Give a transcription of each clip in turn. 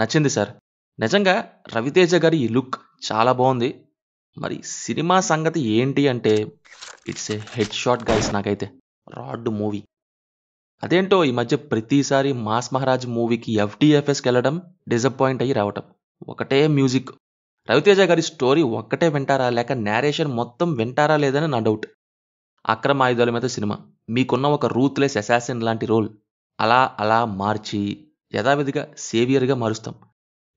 నచ్చింది సార్ నిజంగా రవితేజ గారి ఈ లుక్ చాలా బాగుంది మరి సినిమా సంగతి ఏంటి అంటే it's a head shot guys నాకైతే రాడ్ మూవీ అదేంటో ఈ మధ్య ప్రతిసారి మాస్ మహారాజ్ మూవీకి ఎఫ్టీఎఫ్ఎస్కి వెళ్ళడం డిసప్పాయింట్ అయ్యి రావటం ఒకటే మ్యూజిక్ రవితేజ గారి స్టోరీ ఒక్కటే వింటారా లేక నేరేషన్ మొత్తం వింటారా లేదని నా డౌట్ అక్రమ ఆయుధాల మీద సినిమా మీకున్న ఒక రూత్లెస్ అసాసిన్ లాంటి రోల్ అలా అలా మార్చి యథావిధిగా సేవియర్గా మారుస్తాం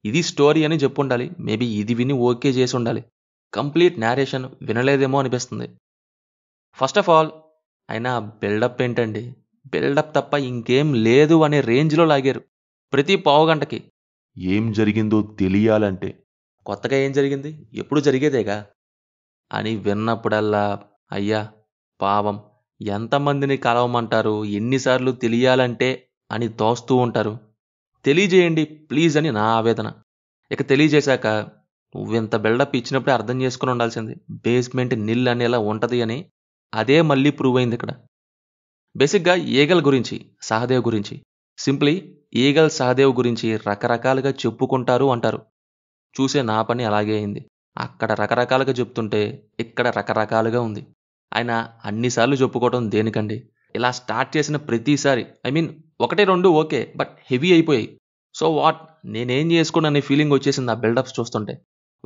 ఇది స్టోరీ అని చెప్పు ఉండాలి మేబీ ఇది విని ఓకే చేసి ఉండాలి కంప్లీట్ నేరేషన్ వినలేదేమో అనిపిస్తుంది ఫస్ట్ ఆఫ్ ఆల్ అయినా బిల్డప్ ఏంటండి బిల్డప్ తప్ప ఇంకేం లేదు అనే రేంజ్లో లాగారు ప్రతి పావుగంటకి ఏం జరిగిందో తెలియాలంటే కొత్తగా ఏం జరిగింది ఎప్పుడు జరిగేదేగా అని విన్నప్పుడల్లా అయ్యా పావం ఎంతమందిని కలవమంటారు ఎన్నిసార్లు తెలియాలంటే అని తోస్తూ ఉంటారు తెలియజేయండి ప్లీజ్ అని నా ఆవేదన ఇక తెలియజేశాక నువ్వింత బిల్డప్ ఇచ్చినప్పుడే అర్థం చేసుకుని ఉండాల్సింది బేస్మెంట్ నిల్ అనేలా ఉంటుంది అని అదే మళ్ళీ ప్రూవ్ అయింది ఇక్కడ బేసిక్గా ఈగల్ గురించి సహదేవ్ గురించి సింప్లీ ఈగల్ సహదేవ్ గురించి రకరకాలుగా చెప్పుకుంటారు అంటారు చూసే నా పని అలాగే అయింది అక్కడ రకరకాలుగా చెప్తుంటే ఇక్కడ రకరకాలుగా ఉంది ఆయన అన్నిసార్లు చెప్పుకోవడం దేనికండి ఇలా స్టార్ట్ చేసిన ప్రతిసారి ఐ మీన్ ఒకటి రెండు ఓకే బట్ హెవీ అయిపోయాయి సో వాట్ నేనేం చేసుకోండి అనే ఫీలింగ్ వచ్చేసింది ఆ బిల్డప్స్ చూస్తుంటే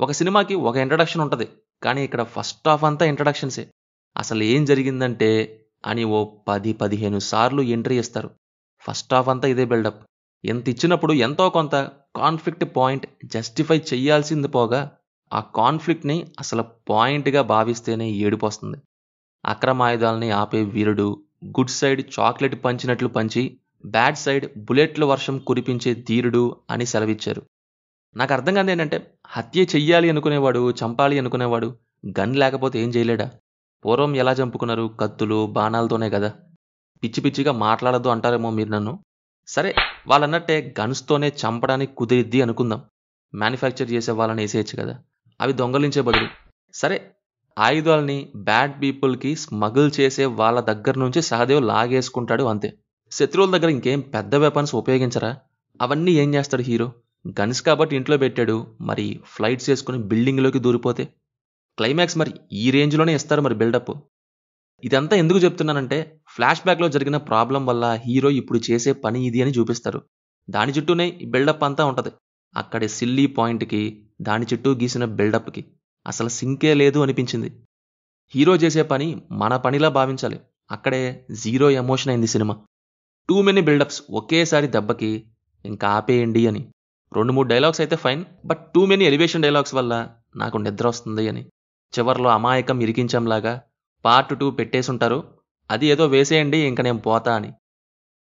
ఒక సినిమాకి ఒక ఇంట్రడక్షన్ ఉంటుంది కానీ ఇక్కడ ఫస్ట్ హాఫ్ అంతా ఇంట్రడక్షన్సే అసలు ఏం జరిగిందంటే అని ఓ పది పదిహేను సార్లు ఎంట్రీ ఇస్తారు ఫస్ట్ హాఫ్ అంతా ఇదే బిల్డప్ ఎంత ఇచ్చినప్పుడు ఎంతో కొంత కాన్ఫ్లిక్ట్ పాయింట్ జస్టిఫై చేయాల్సింది పోగా ఆ కాన్ఫ్లిక్ట్ని అసలు పాయింట్గా భావిస్తేనే ఏడిపోస్తుంది అక్రమాయుధాలని ఆపే వీరుడు గుడ్ సైడ్ చాక్లెట్ పంచినట్లు పంచి బ్యాడ్ సైడ్ బుల్లెట్ల వర్షం కురిపించే ధీరుడు అని సెలవిచ్చారు నాకు అర్థం కాదు ఏంటంటే హత్య చెయ్యాలి అనుకునేవాడు చంపాలి అనుకునేవాడు గన్ లేకపోతే ఏం చేయలేడా పూర్వం ఎలా చంపుకున్నారు కత్తులు బాణాలతోనే కదా పిచ్చి పిచ్చిగా మాట్లాడద్దు అంటారేమో మీరు నన్ను సరే వాళ్ళన్నట్టే గన్స్తోనే చంపడానికి కుదిరిద్ది అనుకుందాం మ్యానుఫ్యాక్చర్ చేసే వాళ్ళని వేసేయచ్చు కదా అవి దొంగలించే బదులు సరే ఆయుధాలని బ్యాడ్ పీపుల్కి స్మగుల్ చేసే వాళ్ళ దగ్గర నుంచి సహదేవ్ లాగేసుకుంటాడు అంతే శత్రువుల దగ్గర ఇంకేం పెద్ద వెపన్స్ ఉపయోగించరా అవన్నీ ఏం చేస్తాడు హీరో గన్స్ కాబట్టి ఇంట్లో పెట్టాడు మరి ఫ్లైట్స్ వేసుకుని బిల్డింగ్లోకి దూరిపోతే క్లైమాక్స్ మరి ఈ రేంజ్లోనే ఇస్తారు మరి బిల్డప్ ఇదంతా ఎందుకు చెప్తున్నానంటే ఫ్లాష్ బ్యాక్లో జరిగిన ప్రాబ్లం వల్ల హీరో ఇప్పుడు చేసే పని ఇది అని చూపిస్తారు దాని చుట్టూనే బిల్డప్ అంతా ఉంటుంది అక్కడి సిల్లీ పాయింట్కి దాని చుట్టూ గీసిన బిల్డప్కి అసలు సింకే లేదు అనిపించింది హీరో చేసే పని మన పనిలా భావించాలి అక్కడే జీరో ఎమోషన్ అయింది సినిమా టూ మెనీ బిల్డప్స్ ఒకేసారి దెబ్బకి ఇంకా ఆపేయండి అని రెండు మూడు డైలాగ్స్ అయితే fine but too many elevation dialogues వల్ల నాకు నిద్ర వస్తుంది అని చివరిలో అమాయకం ఇరికించంలాగా పార్ట్ టూ పెట్టేసుంటారు అది ఏదో వేసేయండి ఇంకా నేను పోతా అని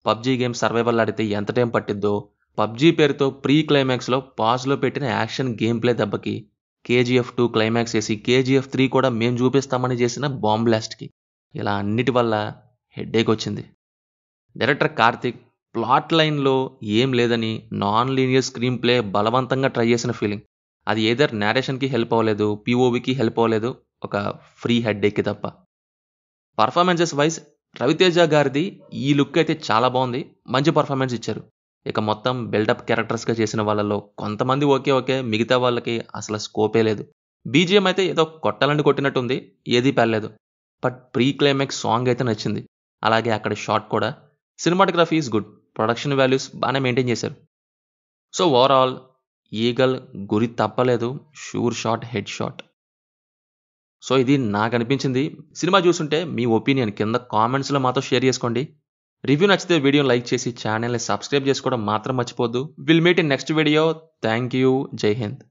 పబ్జీ గేమ్ సర్వైవల్ ఆడితే ఎంత టైం పట్టిద్దో పబ్జీ పేరుతో ప్రీ క్లైమాక్స్లో పాజ్లో పెట్టిన యాక్షన్ గేమ్ ప్లే దెబ్బకి కేజీఎఫ్ టూ క్లైమాక్స్ వేసి కేజీఎఫ్ త్రీ కూడా మేము చూపిస్తామని చేసిన బాంబ్లాస్ట్కి ఇలా అన్నిటి వల్ల హెడ్ఏక్ వచ్చింది డైరెక్టర్ కార్తిక్ ప్లాట్ లైన్లో ఏం లేదని నాన్ లీనియర్ స్క్రీన్ ప్లే బలవంతంగా ట్రై చేసిన ఫీలింగ్ అది ఏదర్ నేరేషన్కి హెల్ప్ అవ్వలేదు పిఓవికి హెల్ప్ అవ్వలేదు ఒక ఫ్రీ హెడ్ ఎక్కి తప్ప పర్ఫార్మెన్సెస్ వైజ్ రవితేజ గారిది ఈ లుక్ అయితే చాలా బాగుంది మంచి పర్ఫార్మెన్స్ ఇచ్చారు ఇక మొత్తం బిల్డప్ క్యారెక్టర్స్గా చేసిన వాళ్ళలో కొంతమంది ఓకే ఓకే మిగతా వాళ్ళకి అసలు స్కోపే లేదు బీజిఎం అయితే ఏదో కొట్టాలని కొట్టినట్టుంది ఏదీ పెళ్ళలేదు బట్ ప్రీ క్లైమాక్స్ సాంగ్ అయితే నచ్చింది అలాగే అక్కడ షార్ట్ కూడా cinematography is good production values బాగానే మెయింటైన్ చేశారు సో ఓవరాల్ ఈగల్ గురి తప్పలేదు sure shot head shot so ఇది నాకు అనిపించింది సినిమా చూస్తుంటే మీ ఒపీనియన్ కింద కామెంట్స్లో మాతో షేర్ చేసుకోండి రివ్యూ నచ్చితే వీడియో లైక్ చేసి ఛానల్ని సబ్స్క్రైబ్ చేసుకోవడం మాత్రం మర్చిపోద్దు will meet in next video thank you జై హింద్